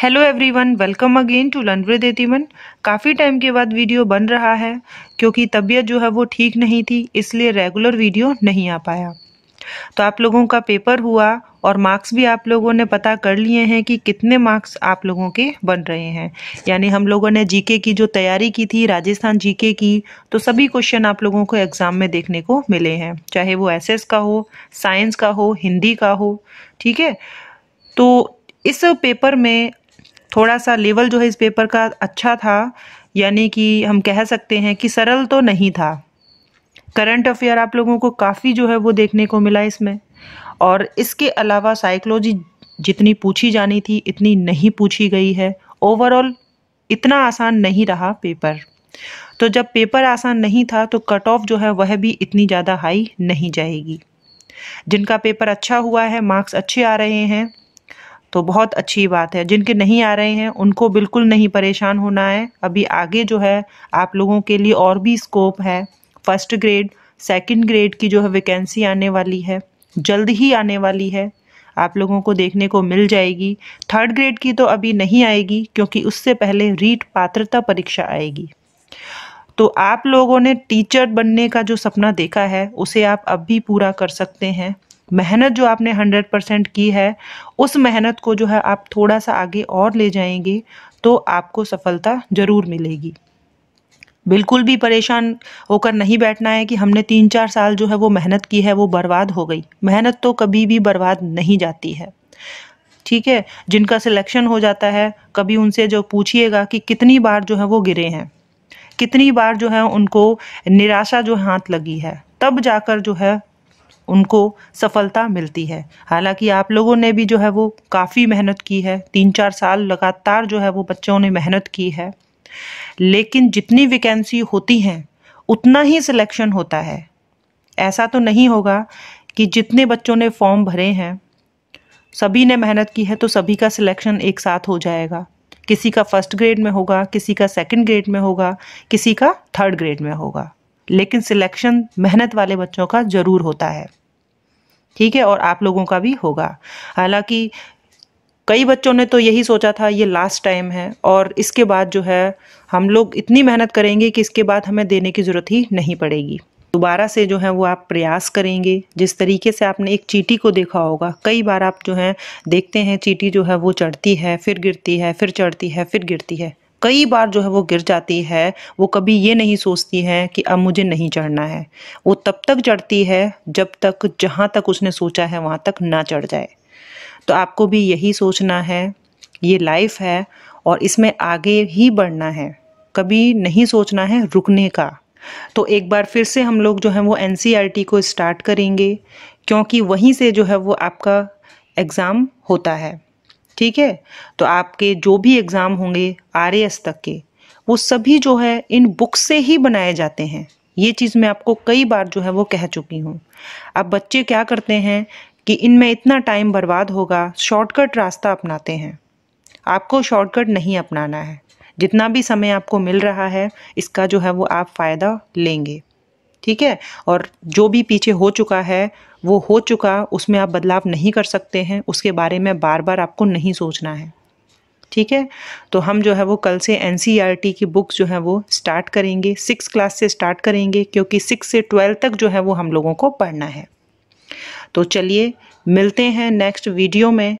hello everyone welcome again to learn with काफ़ी time के बाद वीडियो बन रहा है क्योंकि तबीयत जो है वो ठीक नहीं थी इसलिए रेगुलर वीडियो नहीं आ पाया तो आप लोगों का पेपर हुआ और मार्क्स भी आप लोगों ने पता कर लिए हैं कि कितने मार्क्स आप लोगों के बन रहे हैं यानी हम लोगों ने जीके की जो तैयारी की थी राजस्थान जीके की तो सभी क्वेश्चन आप लोगों को एग्ज़ाम में देखने को मिले हैं चाहे वो एसएस का हो साइंस का हो हिंदी का हो ठीक है तो इस पेपर में थोड़ा सा लेवल जो है इस पेपर का अच्छा था यानी कि हम कह सकते हैं कि सरल तो नहीं था करंट अफेयर आप लोगों को काफ़ी जो है वो देखने को मिला इसमें और इसके अलावा साइकोलॉजी जितनी पूछी जानी थी इतनी नहीं पूछी गई है ओवरऑल इतना आसान नहीं रहा पेपर तो जब पेपर आसान नहीं था तो कट ऑफ जो है वह भी इतनी ज़्यादा हाई नहीं जाएगी जिनका पेपर अच्छा हुआ है मार्क्स अच्छे आ रहे हैं तो बहुत अच्छी बात है जिनके नहीं आ रहे हैं उनको बिल्कुल नहीं परेशान होना है अभी आगे जो है आप लोगों के लिए और भी स्कोप है फर्स्ट ग्रेड सेकंड ग्रेड की जो है वैकेंसी आने वाली है जल्द ही आने वाली है आप लोगों को देखने को मिल जाएगी थर्ड ग्रेड की तो अभी नहीं आएगी क्योंकि उससे पहले रीट पात्रता परीक्षा आएगी तो आप लोगों ने टीचर बनने का जो सपना देखा है उसे आप अब भी पूरा कर सकते हैं मेहनत जो आपने हंड्रेड परसेंट की है उस मेहनत को जो है आप थोड़ा सा आगे और ले जाएंगे तो आपको सफलता ज़रूर मिलेगी बिल्कुल भी परेशान होकर नहीं बैठना है कि हमने तीन चार साल जो है वो मेहनत की है वो बर्बाद हो गई मेहनत तो कभी भी बर्बाद नहीं जाती है ठीक है जिनका सिलेक्शन हो जाता है कभी उनसे जो पूछिएगा कि कितनी बार जो है वो गिरे हैं कितनी बार जो है उनको निराशा जो हाथ लगी है तब जाकर जो है उनको सफलता मिलती है हालांकि आप लोगों ने भी जो है वो काफ़ी मेहनत की है तीन चार साल लगातार जो है वो बच्चों ने मेहनत की है लेकिन जितनी वैकेंसी होती हैं उतना ही सिलेक्शन होता है ऐसा तो नहीं होगा कि जितने बच्चों ने फॉर्म भरे हैं सभी ने मेहनत की है तो सभी का सिलेक्शन एक साथ हो जाएगा किसी का फर्स्ट ग्रेड में होगा किसी का सेकंड ग्रेड में होगा किसी का थर्ड ग्रेड में होगा लेकिन सिलेक्शन मेहनत वाले बच्चों का ज़रूर होता है ठीक है और आप लोगों का भी होगा हालांकि कई बच्चों ने तो यही सोचा था ये लास्ट टाइम है और इसके बाद जो है हम लोग इतनी मेहनत करेंगे कि इसके बाद हमें देने की ज़रूरत ही नहीं पड़ेगी दोबारा से जो है वो आप प्रयास करेंगे जिस तरीके से आपने एक चीटी को देखा होगा कई बार आप जो है देखते हैं चीटी जो है वो चढ़ती है फिर गिरती है फिर चढ़ती है फिर गिरती है कई बार जो है वो गिर जाती है वो कभी ये नहीं सोचती है कि अब मुझे नहीं चढ़ना है वो तब तक चढ़ती है जब तक जहाँ तक उसने सोचा है वहाँ तक ना चढ़ जाए तो आपको भी यही सोचना है ये लाइफ है और इसमें आगे ही बढ़ना है कभी नहीं सोचना है रुकने का तो एक बार फिर से हम लोग जो है वो एन e को स्टार्ट करेंगे क्योंकि वहीं से जो है वो आपका एग्ज़ाम होता है ठीक है तो आपके जो भी एग्ज़ाम होंगे आर तक के वो सभी जो है इन बुक से ही बनाए जाते हैं ये चीज़ मैं आपको कई बार जो है वो कह चुकी हूँ अब बच्चे क्या करते हैं कि इनमें इतना टाइम बर्बाद होगा शॉर्टकट रास्ता अपनाते हैं आपको शॉर्टकट नहीं अपनाना है जितना भी समय आपको मिल रहा है इसका जो है वो आप फ़ायदा लेंगे ठीक है और जो भी पीछे हो चुका है वो हो चुका उसमें आप बदलाव नहीं कर सकते हैं उसके बारे में बार बार आपको नहीं सोचना है ठीक है तो हम जो है वो कल से एन e की बुक्स जो है वो स्टार्ट करेंगे सिक्स क्लास से स्टार्ट करेंगे क्योंकि सिक्स से ट्वेल्व तक जो है वो हम लोगों को पढ़ना है तो चलिए मिलते हैं नेक्स्ट वीडियो में